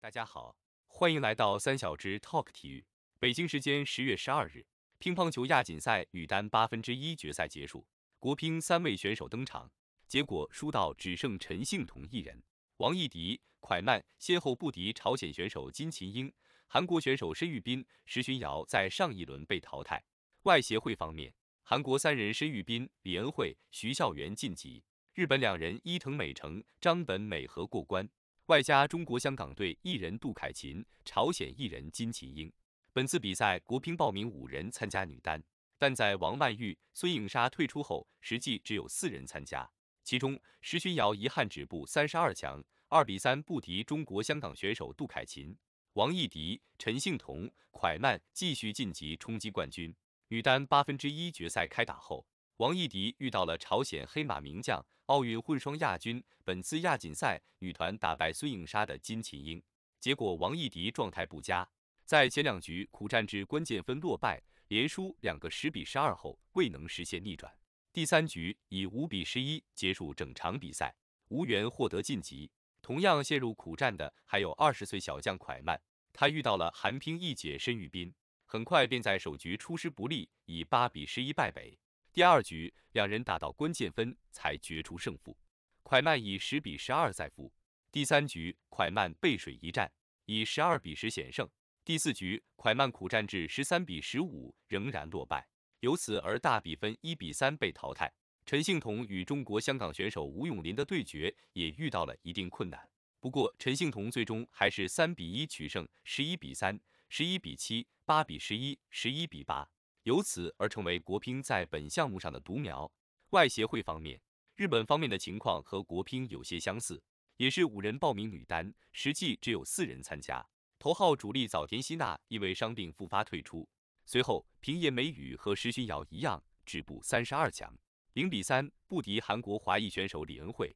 大家好，欢迎来到三小只 Talk 体育。北京时间十月十二日，乒乓球亚锦赛女单八分之一决赛结束，国乒三位选手登场，结果输到只剩陈幸同一人。王艺迪、蒯曼先后不敌朝鲜选手金琴英、韩国选手申裕斌、石洵瑶，在上一轮被淘汰。外协会方面，韩国三人申裕斌、李恩惠、徐孝元晋级，日本两人伊藤美诚、张本美和过关。外加中国香港队艺人杜凯琴、朝鲜艺人金琴英。本次比赛国乒报名五人参加女单，但在王曼玉、孙颖莎退出后，实际只有四人参加。其中石洵瑶遗憾止步三十二强，二比三不敌中国香港选手杜凯琴。王艺迪、陈幸同、蒯曼继续晋级冲击冠军。女单八分之一决赛开打后，王艺迪遇到了朝鲜黑马名将。奥运混双亚军，本次亚锦赛女团打败孙颖莎的金琴英，结果王艺迪状态不佳，在前两局苦战至关键分落败，连输两个十比十二后未能实现逆转，第三局以五比十一结束整场比赛，无缘获得晋级。同样陷入苦战的还有二十岁小将蒯曼，她遇到了韩乒一姐申裕斌，很快便在首局出师不利，以八比十一败北。第二局两人打到关键分才决出胜负，蒯曼以十比十二再负。第三局蒯曼背水一战，以十二比十险胜。第四局蒯曼苦战至十三比十五仍然落败，由此而大比分一比三被淘汰。陈幸同与中国香港选手吴永林的对决也遇到了一定困难，不过陈幸同最终还是三比一取胜，十一比三，十一比七，八比十一，十一比八。由此而成为国乒在本项目上的独苗。外协会方面，日本方面的情况和国乒有些相似，也是五人报名女单，实际只有四人参加。头号主力早田希娜因为伤病复发退出，随后平野美宇和石洵瑶一样止步三十二强，零比三不敌韩国华裔选手李恩惠。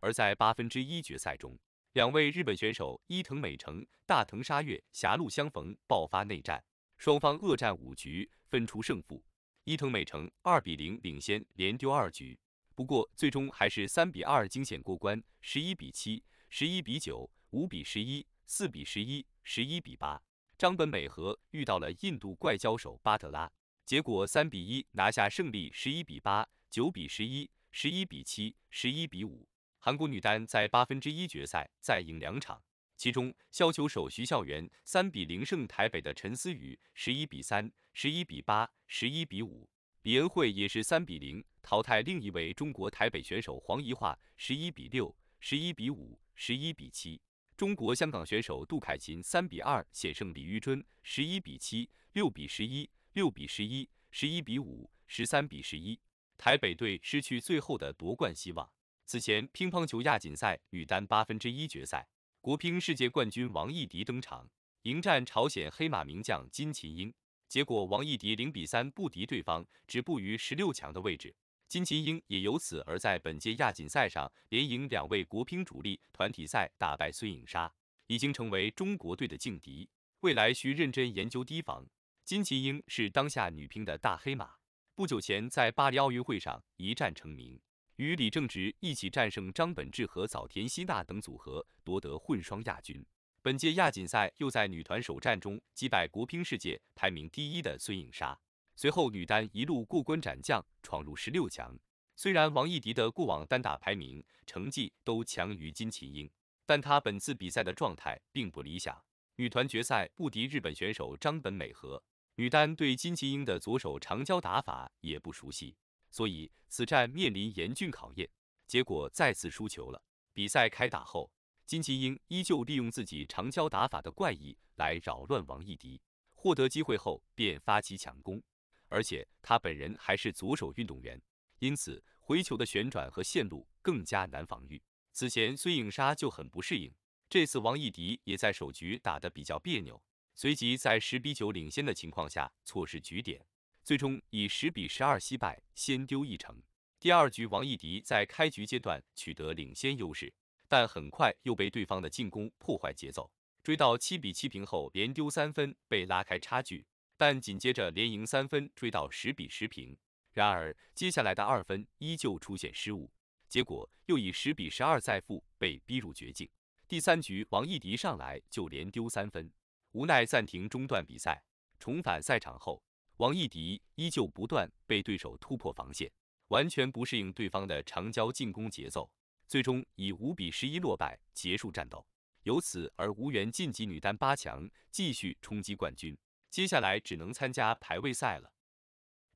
而在八分之一决赛中，两位日本选手伊藤美诚、大藤沙月狭路相逢爆发内战。双方恶战五局分出胜负，伊藤美诚二比零领先，连丢二局，不过最终还是三比二惊险过关，十一比七，十一比九，五比十一，四比十一，十一比八。张本美和遇到了印度怪交手巴特拉，结果三比一拿下胜利，十一比八，九比十一，十一比七，十一比五。韩国女单在八分之一决赛再赢两场。其中，削球手徐孝元三比零胜台北的陈思雨，十一比三、十一比八、十一比五。李恩惠也是三比零淘汰另一位中国台北选手黄怡桦，十一比六、十一比五、十一比七。中国香港选手杜凯琴三比二险胜李玉春，十一比七、六比十一、六比十一、十一比五、十三比十一。台北队失去最后的夺冠希望。此前，乒乓球亚锦赛女单八分之一决赛。国乒世界冠军王艺迪登场，迎战朝鲜黑马名将金琴英。结果王艺迪零比三不敌对方，止步于十六强的位置。金琴英也由此而在本届亚锦赛上连赢两位国乒主力，团体赛打败孙颖莎，已经成为中国队的劲敌，未来需认真研究提防。金琴英是当下女乒的大黑马，不久前在巴黎奥运会上一战成名。与李正直一起战胜张本智和早田希娜等组合，夺得混双亚军。本届亚锦赛又在女团首战中击败国乒世界排名第一的孙颖莎，随后女单一路过关斩将闯入十六强。虽然王艺迪的过往单打排名成绩都强于金琴英，但她本次比赛的状态并不理想。女团决赛不敌日本选手张本美和，女单对金琴英的左手长焦打法也不熟悉。所以此战面临严峻考验，结果再次输球了。比赛开打后，金基英依旧利用自己长焦打法的怪异来扰乱王艺迪，获得机会后便发起强攻。而且他本人还是左手运动员，因此回球的旋转和线路更加难防御。此前孙颖莎就很不适应，这次王艺迪也在首局打得比较别扭，随即在十比九领先的情况下错失局点。最终以十比十二惜败，先丢一城。第二局，王艺迪在开局阶段取得领先优势，但很快又被对方的进攻破坏节奏，追到七比七平后连丢三分，被拉开差距。但紧接着连赢三分，追到十比十平。然而接下来的二分依旧出现失误，结果又以十比十二再负，被逼入绝境。第三局，王艺迪上来就连丢三分，无奈暂停中断比赛，重返赛场后。王艺迪依旧不断被对手突破防线，完全不适应对方的长焦进攻节奏，最终以五比十一落败结束战斗，由此而无缘晋级女单八强，继续冲击冠军。接下来只能参加排位赛了。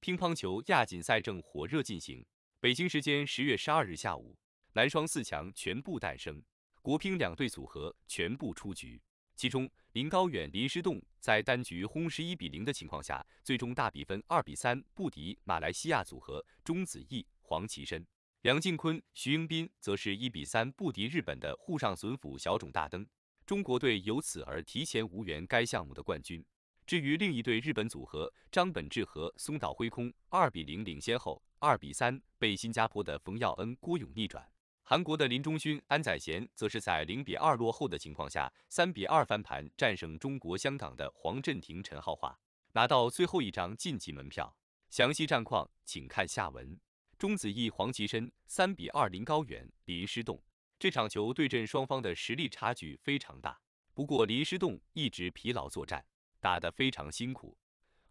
乒乓球亚锦赛正火热进行，北京时间十月十二日下午，男双四强全部诞生，国乒两队组合全部出局。其中，林高远、林诗栋在单局轰十一比零的情况下，最终大比分二比三不敌马来西亚组合钟子毅、黄启升、梁靖昆、徐英彬，则是一比三不敌日本的沪上隼辅、小冢大登。中国队由此而提前无缘该项目的冠军。至于另一对日本组合张本智和、松岛辉空，二比零领先后，二比三被新加坡的冯耀恩、郭勇逆转。韩国的林中勋、安宰贤则是在零比二落后的情况下，三比二翻盘战胜中国香港的黄镇廷、陈浩华，拿到最后一张晋级门票。详细战况请看下文。钟子毅、黄奇申三比二林高远、林诗栋，这场球对阵双方的实力差距非常大，不过林诗栋一直疲劳作战，打得非常辛苦，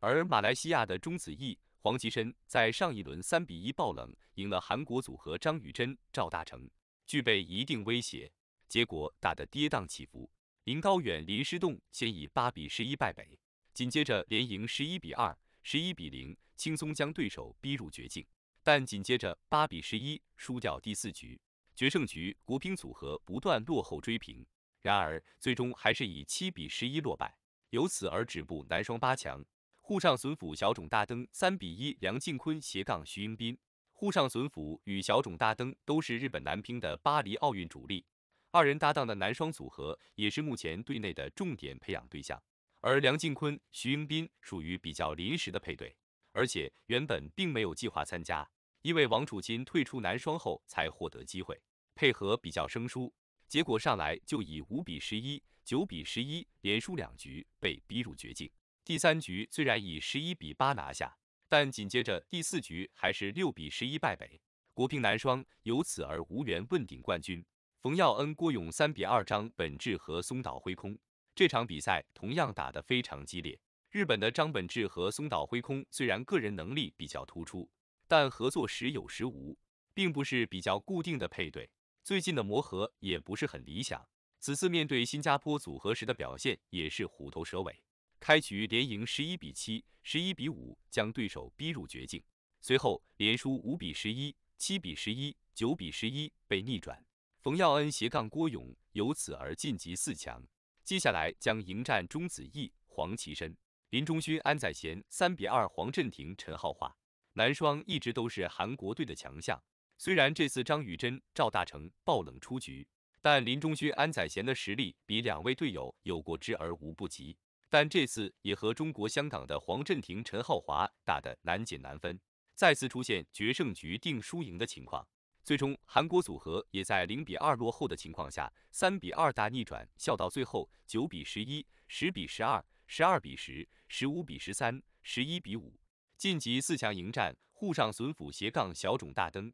而马来西亚的钟子毅。黄奇身在上一轮三比一爆冷赢了韩国组合张宇珍、赵大成，具备一定威胁。结果打得跌宕起伏，林高远、林诗栋先以八比十一败北，紧接着连赢十一比二、十一比零，轻松将对手逼入绝境。但紧接着八比十一输掉第四局，决胜局国乒组合不断落后追平，然而最终还是以七比十一落败，由此而止步男双八强。沪上隼斧小种大灯三比一梁靖昆斜杠徐英宾。沪上隼斧与小种大灯都是日本男乒的巴黎奥运主力，二人搭档的男双组合也是目前队内的重点培养对象。而梁靖昆徐英宾属于比较临时的配对，而且原本并没有计划参加，因为王楚钦退出男双后才获得机会，配合比较生疏，结果上来就以五比十一九比十一连输两局，被逼入绝境。第三局虽然以十一比八拿下，但紧接着第四局还是六比十一败北，国乒男双由此而无缘问鼎冠军。冯耀恩郭勇三比二张本智和松岛辉空。这场比赛同样打得非常激烈。日本的张本智和松岛辉空虽然个人能力比较突出，但合作时有时无，并不是比较固定的配对，最近的磨合也不是很理想。此次面对新加坡组合时的表现也是虎头蛇尾。开局连赢十一比七、十一比五，将对手逼入绝境。随后连输五比十一、七比十一、九比十一被逆转。冯耀恩斜杠郭勇由此而晋级四强，接下来将迎战钟子毅、黄奇深、林中勋、安宰贤。三比二，黄镇廷、陈浩化男双一直都是韩国队的强项。虽然这次张宇臻、赵大成爆冷出局，但林中勋、安宰贤的实力比两位队友有过之而无不及。但这次也和中国香港的黄振廷、陈浩华打得难解难分，再次出现决胜局定输赢的情况。最终，韩国组合也在零比二落后的情况下，三比二大逆转，笑到最后。九比十一，十比十二，十二比十，十五比十三，十一比五晋级四强，迎战沪上损辅斜杠小种大灯。